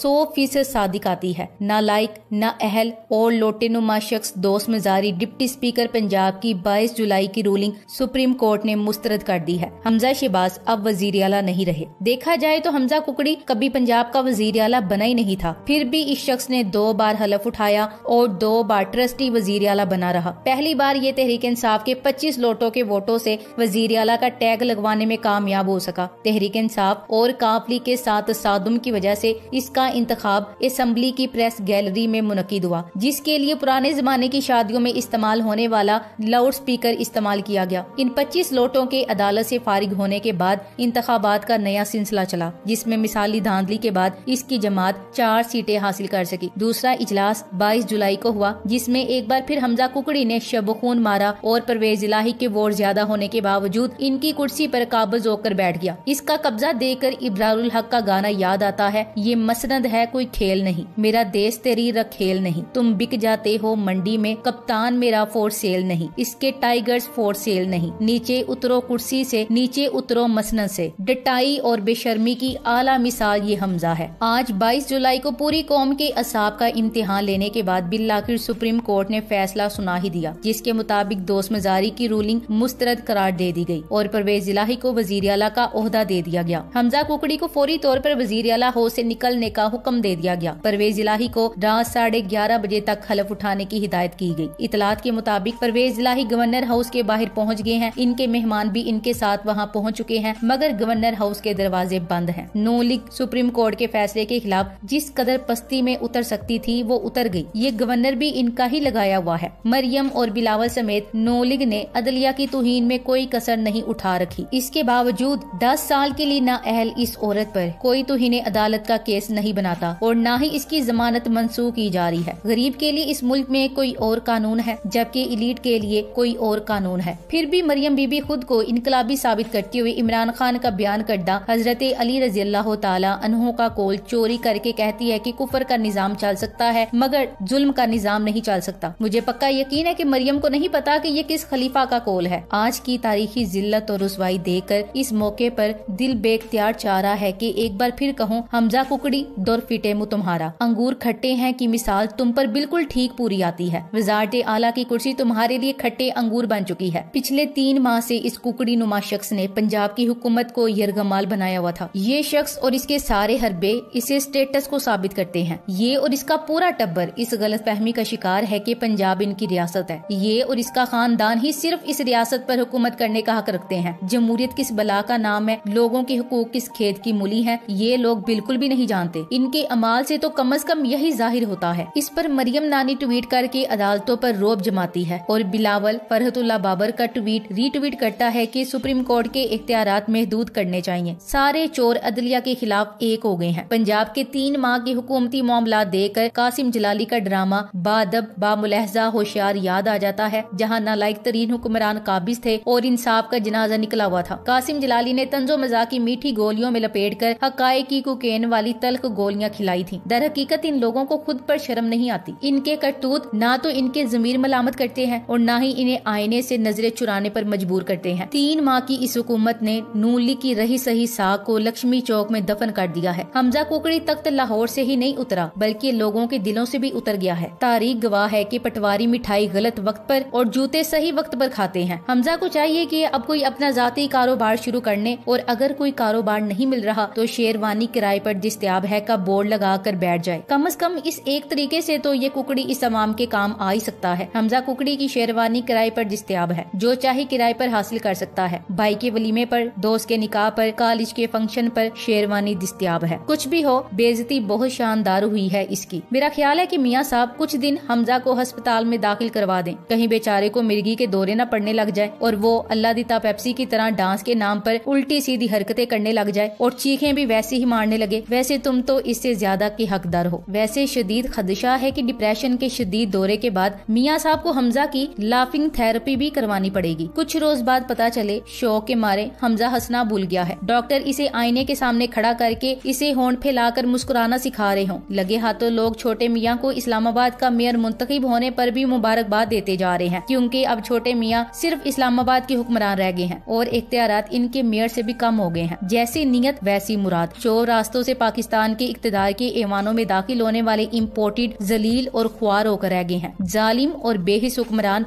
सौ फीसद सादिक आती है न लाइक न अहल और लोटे नुमा शख्स दोस्त मजारी डिप्टी स्पीकर पंजाब की बाईस जुलाई की रूलिंग सुप्रीम कोर्ट ने मुस्तरद कर दी है हमजा शहबाज अब वजीर अला नहीं रहे देखा जाए तो हमजा कुकड़ी कभी पंजाब का वजीर अला बना ही नहीं था फिर भी इस शख्स ने दो बार हलफ उठाया और दो बार ट्रस्टी वजीर अला बना रहा पहली बार ये तहरीक इंसाफ के पच्चीस लोटो के वोटो ऐसी वजीर अला का टैग लगवाने में कामयाब हो सका तहरीक इंसाफ और कापली के साथ सादुम की वजह ऐसी इसका इंतखब असम्बली की प्रेस गैलरी में मुनद हुआ जिसके लिए पुराने जमाने की शादियों में इस्तेमाल होने वाला लाउड स्पीकर इस्तेमाल किया गया इन पच्चीस लोटों के अदालत ऐसी फारिग होने के बाद इंतबात का नया सिलसिला चला जिसमे मिसाली धांधली के बाद इसकी जमात चार सीटें हासिल कर सकी दूसरा इजलास बाईस जुलाई को हुआ जिसमे एक बार फिर हमजा कुकड़ी ने शब खून मारा और परवेज इलाही के वोट ज्यादा होने के बावजूद इनकी कुर्सी आरोप काबज होकर बैठ गया इसका कब्जा देकर इब्रारुल हक का गाना याद आता है ये मसलन बुलंद है कोई खेल नहीं मेरा देश तेरी रखेल नहीं तुम बिक जाते हो मंडी में कप्तान मेरा फोर सेल नहीं इसके टाइगर्स फोर सेल नहीं नीचे उतरो कुर्सी से नीचे उतरो मसन से डटाई और बेशर्मी की आला मिसाल ये हमजा है आज 22 जुलाई को पूरी कौम के असाब का इम्तिहान लेने के बाद बिल आखिर सुप्रीम कोर्ट ने फैसला सुना ही दिया जिसके मुताबिक दोस्त मजारी की रूलिंग मुस्तरद करार दे दी गयी और परवेज इलाही को वजीर अला का दे दिया गया हमजा कुकड़ी को फौरी तौर पर वजीर अला हो से निकलने का हुक्म दे दिया गया परवेज इलाही को रात साढ़े ग्यारह बजे तक हलफ उठाने की हिदायत की गयी इतलात के मुताबिक परवेज इलाही गवर्नर हाउस के बाहर पहुँच गए हैं इनके मेहमान भी इनके साथ वहाँ पहुँच चुके हैं मगर गवर्नर हाउस के दरवाजे बंद है नो लीग सुप्रीम कोर्ट के फैसले के खिलाफ जिस कदर पस्ती में उतर सकती थी वो उतर गयी ये गवर्नर भी इनका ही लगाया हुआ है मरियम और बिलावल समेत नो लीग ने अदलिया की तुहिन में कोई कसर नहीं उठा रखी इसके बावजूद दस साल के लिए ना अहल इस औरत पर कोई तुहीन अदालत का केस नहीं बनाता और न ही इसकी जमानत मनसूख की जा रही है गरीब के लिए इस मुल्क में कोई और कानून है जबकि इलीट के लिए कोई और कानून है फिर भी मरियम बीबी खुद को इनकलाबी साबित करते हुए इमरान खान का बयान करदा हजरत अली रजी अल्लाह तहों का कोल चोरी करके कहती है की कुफर का निज़ाम चल सकता है मगर जुल्म का निज़ाम नहीं चल सकता मुझे पक्का यकीन है की मरियम को नहीं पता की ये किस खलीफा का कोल है आज की तारीखी जिल्लत और रसवाई देकर इस मौके आरोप दिल बेख्तियार चाह रहा है की एक बार फिर कहूँ हमजा कुकड़ी और फिटे मु तुम्हारा अंगूर खट्टे हैं की मिसाल तुम पर बिल्कुल ठीक पूरी आती है वजारत आला की कुर्सी तुम्हारे लिए खट्टे अंगूर बन चुकी है पिछले तीन माह से इस कुकड़ी नुमा शख्स ने पंजाब की हुकूमत को यरगमाल बनाया हुआ था ये शख्स और इसके सारे हरबे इसे स्टेटस को साबित करते हैं ये और इसका पूरा टब्बर इस गलत फहमी का शिकार है की पंजाब इनकी रियासत है ये और इसका खानदान ही सिर्फ इस रियासत पर हुकूमत करने का हक रखते हैं जमहूरियत किस बला का नाम है लोगों के हकूक किस खेत की मूली है ये लोग बिल्कुल भी नहीं जानते इनके अमाल से तो कम अज कम यही जाहिर होता है इस पर मरियम नानी ट्वीट करके अदालतों पर रोब जमाती है और बिलावल फरहतुल्ला बाबर का ट्वीट रीट्वीट करता है की सुप्रीम कोर्ट के इख्तियार महदूद करने चाहिए सारे चोर अदलिया के खिलाफ एक हो गए हैं पंजाब के तीन माह के हुकूमती मामला देकर कासिम जलाली का ड्रामा बादब बामुलहजा होशियार याद आ जाता है जहाँ नालायक तरीन हुक्मरान काबिज थे और इंसाफ का जनाजा निकला हुआ था कासिम जलाली ने तंजो मजाक की मीठी गोलियों में लपेट कर हकाए की कुकेन वाली तल्ख गोल गोलियां खिलाई थी दर हकीकत इन लोगों को खुद पर शर्म नहीं आती इनके करतूत ना तो इनके जमीर मलामत करते हैं और ना ही इन्हें आईने से नजरें चुराने पर मजबूर करते हैं तीन माह की इस हुकूमत ने नून लीग की रही सही साख को लक्ष्मी चौक में दफन कर दिया है हमजा कुकड़ी तख्त लाहौर से ही नहीं उतरा बल्कि लोगों के दिलों से भी उतर गया है तारीख गवाह है की पटवारी मिठाई गलत वक्त पर और जूते सही वक्त पर खाते हैं हमजा को चाहिए की अब कोई अपना जाती कारोबार शुरू करने और अगर कोई कारोबार नहीं मिल रहा तो शेरवानी किराए पर दस्तियाब है का बोर्ड लगा कर बैठ जाए कम अज कम इस एक तरीके से तो ये कुकड़ी इस अवाम के काम आ ही सकता है हमजा कुकड़ी की शेरवानी किराए पर दस्तियाब है जो चाहे किराए पर हासिल कर सकता है भाई के वलीमे पर दोस्त के निकाह पर कॉलेज के फंक्शन पर शेरवानी दस्तियाब है कुछ भी हो बेजती बहुत शानदार हुई है इसकी मेरा ख्याल है की मियाँ साहब कुछ दिन हमजा को अस्पताल में दाखिल करवा दे कहीं बेचारे को मिर्गी के दौरे न पड़ने लग जाए और वो अल्लाह दिता पेप्सी की तरह डांस के नाम पर उल्टी सीधी हरकतें करने लग जाए और चीखें भी वैसे ही मारने लगे वैसे तुम तो इससे ज्यादा के हकदार हो वैसे शदीद खदशा है की डिप्रेशन के शदीद दौरे के बाद मियाँ साहब को हमजा की लाफिंग थेरेपी भी करवानी पड़ेगी कुछ रोज बाद पता चले शौक के मारे हमजा हंसना भूल गया है डॉक्टर इसे आईने के सामने खड़ा करके इसे फैला फैलाकर मुस्कुराना सिखा रहे हों लगे हाथों लोग छोटे मियाँ को इस्लामाबाद का मेयर मुंतखब होने पर भी मुबारकबाद देते जा रहे हैं क्योंकि अब छोटे मियाँ सिर्फ इस्लामाबाद के हुक्मरान रह गए हैं और इख्तियार इनके मेयर से भी कम हो गए हैं जैसी नीयत वैसी मुराद चोर रास्तों से पाकिस्तान के इकतदार के ऐवानों में दाखिल होने वाले इम्पोर्टेड जलील और ख्वार होकर रह गए हैं जालिम और बेहिस हुक्मरान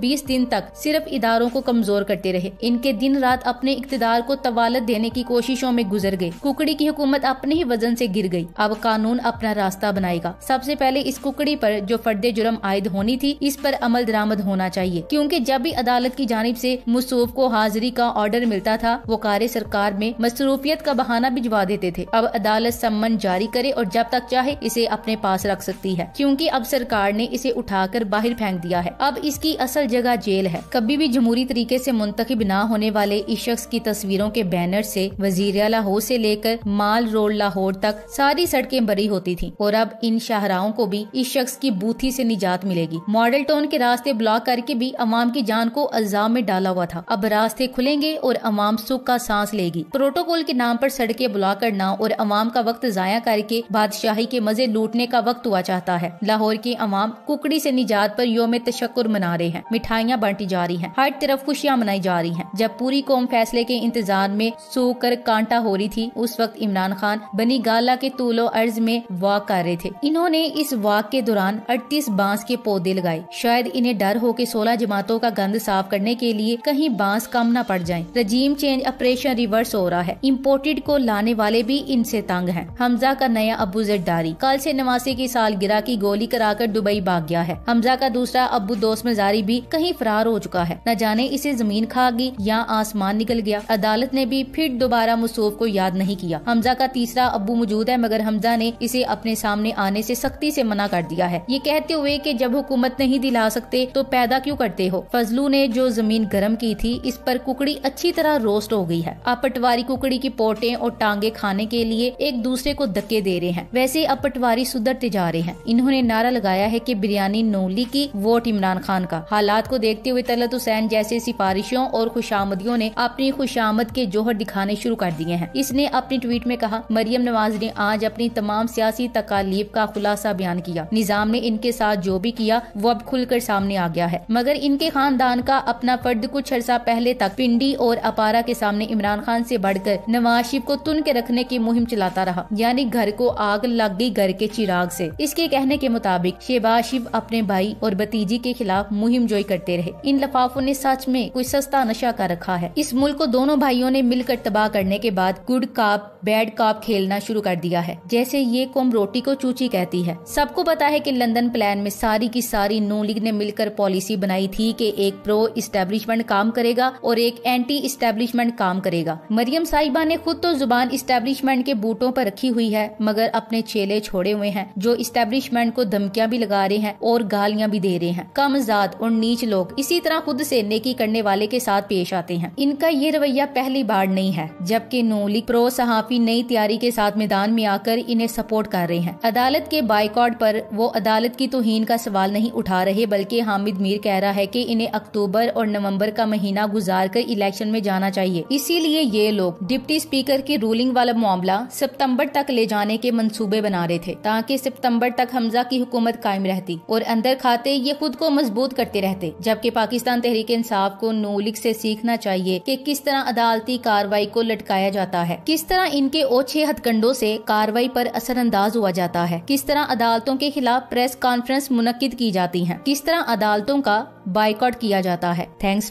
बीस दिन तक सिर्फ इदारों को कमजोर करते रहे इनके दिन रात अपने इकतदार को तवालत देने की कोशिशों में गुजर गए कुकड़ी की हुकूमत अपने ही वजन ऐसी गिर गयी अब कानून अपना रास्ता बनाएगा सबसे पहले इस कुकड़ी आरोप जो फर्द जुर्म आयद होनी थी इस पर अमल दरामद होना चाहिए क्यूँकी जब भी अदालत की जानब ऐसी मसूफ को हाजिरी का ऑर्डर मिलता था वो कार्य सरकार में मसरूफियत का बहाना भिजवा देते थे अब अदालत सम्मन जारी करे और जब तक चाहे इसे अपने पास रख सकती है क्योंकि अब सरकार ने इसे उठाकर बाहर फेंक दिया है अब इसकी असल जगह जेल है कभी भी जमहूरी तरीके से मुंतखब न होने वाले इस शख्स की तस्वीरों के बैनर से वजीर लाहौर से लेकर माल रोड लाहौर तक सारी सड़कें भरी होती थी और अब इन शाहराओं को भी इस शख्स की बूथी से निजात मिलेगी मॉडल टाउन के रास्ते ब्लॉक करके भी अवाम की जान को अल्जाम में डाला हुआ था अब रास्ते खुलेंगे और अवाम सुख का सांस लेगी प्रोटोकॉल के नाम आरोप सड़कें ब्लॉक करना और अवाम का वक्त जाया माया करके बादशाही के मजे लूटने का वक्त हुआ चाहता है लाहौर की अवाम कुकड़ी ऐसी निजात आरोप योम तशक्र मना रहे हैं मिठाइयाँ बांटी जा रही है हर तरफ खुशियाँ मनाई जा रही है जब पूरी कौम फैसले के इंतजार में सो कर कांटा हो रही थी उस वक्त इमरान खान बनी गाला के तूलो अर्ज में वाक कर रहे थे इन्होंने इस वाक के दौरान अड़तीस बांस के पौधे लगाए शायद इन्हें डर हो के सोलह जमातों का गंद साफ करने के लिए कहीं बांस कम न पड़ जाए रजीम चेंज ऑपरेशन रिवर्स हो रहा है इम्पोर्टेड को लाने वाले भी इनसे तंग है हम हमजा का नया अबू जरदारी कल से नवासी की साल गिरा की गोली कराकर दुबई भाग गया है हमजा का दूसरा अबू दोस्त मजारी भी कहीं फरार हो चुका है न जाने इसे जमीन खा गई या आसमान निकल गया अदालत ने भी फिर दोबारा मसूफ को याद नहीं किया हमजा का तीसरा अबू मौजूद है मगर हमजा ने इसे अपने सामने आने ऐसी सख्ती ऐसी मना कर दिया है ये कहते हुए की जब हुकूमत नहीं दिला सकते तो पैदा क्यों करते हो फजलू ने जो जमीन गर्म की थी इस पर कुकड़ी अच्छी तरह रोस्ट हो गई है अब पटवारी कुकड़ी की पोटे और टांगे खाने के लिए एक दूसरे को धक्के दे रहे हैं वैसे अब पटवारी सुधरते जा रहे हैं इन्होंने नारा लगाया है की बिरयानी नोली की वोट इमरान खान का हालात को देखते हुए तलत हुसैन जैसे सिफारिशों और खुशामदियों ने अपनी खुशामद के जोहर दिखाने शुरू कर दिए हैं इसने अपने ट्वीट में कहा मरियम नवाज ने आज अपनी तमाम सियासी तकालीब का खुलासा बयान किया निजाम ने इनके साथ जो भी किया वो अब खुलकर सामने आ गया है मगर इनके खानदान का अपना फर्द कुछ अर्सा पहले तक पिंडी और अपारा के सामने इमरान खान से बढ़कर नवाज शिफ को तुन के रखने की मुहिम चलाता रहा यानी यानी घर को आग लग गई घर के चिराग से इसके कहने के मुताबिक शहबाज शिव अपने भाई और भतीजी के खिलाफ मुहिम जोई करते रहे इन लफाफों ने सच में कुछ सस्ता नशा कर रखा है इस मुल्क को दोनों भाइयों ने मिलकर तबाह करने के बाद गुड काप बैड काप खेलना शुरू कर दिया है जैसे ये कौम रोटी को चूची कहती है सबको पता है की लंदन प्लान में सारी की सारी नू लीग ने मिलकर पॉलिसी बनाई थी की एक प्रो स्टेब्लिशमेंट काम करेगा और एक एंटी इस्टेब्लिशमेंट काम करेगा मरियम साहिबा ने खुद तो जुबान इस्टेब्लिशमेंट के बूटों पर रखी हुई रही है मगर अपने चेले छोड़े हुए हैं जो इस्टेब्लिशमेंट को धमकियां भी लगा रहे हैं और गालियां भी दे रहे हैं कम जात और नीच लोग इसी तरह खुद से नेकी करने वाले के साथ पेश आते हैं इनका ये रवैया पहली बार नहीं है जबकि नूली प्रो सहाफी नई तैयारी के साथ मैदान में आकर इन्हें सपोर्ट कर रहे हैं अदालत के बाइकॉट पर वो अदालत की तोहन का सवाल नहीं उठा रहे बल्कि हामिद मीर कह रहा है की इन्हें अक्टूबर और नवम्बर का महीना गुजार कर इलेक्शन में जाना चाहिए इसीलिए ये लोग डिप्टी स्पीकर की रूलिंग वाला मामला सितंबर तक ले जाने के मंसूबे बना रहे थे ताकि सितंबर तक हमजा की हुकूमत कायम रहती और अंदर खाते ये खुद को मजबूत करते रहते जबकि पाकिस्तान तहरीक इंसाफ को नूलिक से सीखना चाहिए कि किस तरह अदालती कार्रवाई को लटकाया जाता है किस तरह इनके ओछे हथकंडों से कार्रवाई पर असरअंदाज हुआ जाता है किस तरह अदालतों के खिलाफ प्रेस कॉन्फ्रेंस मुनद की जाती है किस तरह अदालतों का बाइकआउट किया जाता है थैंक्स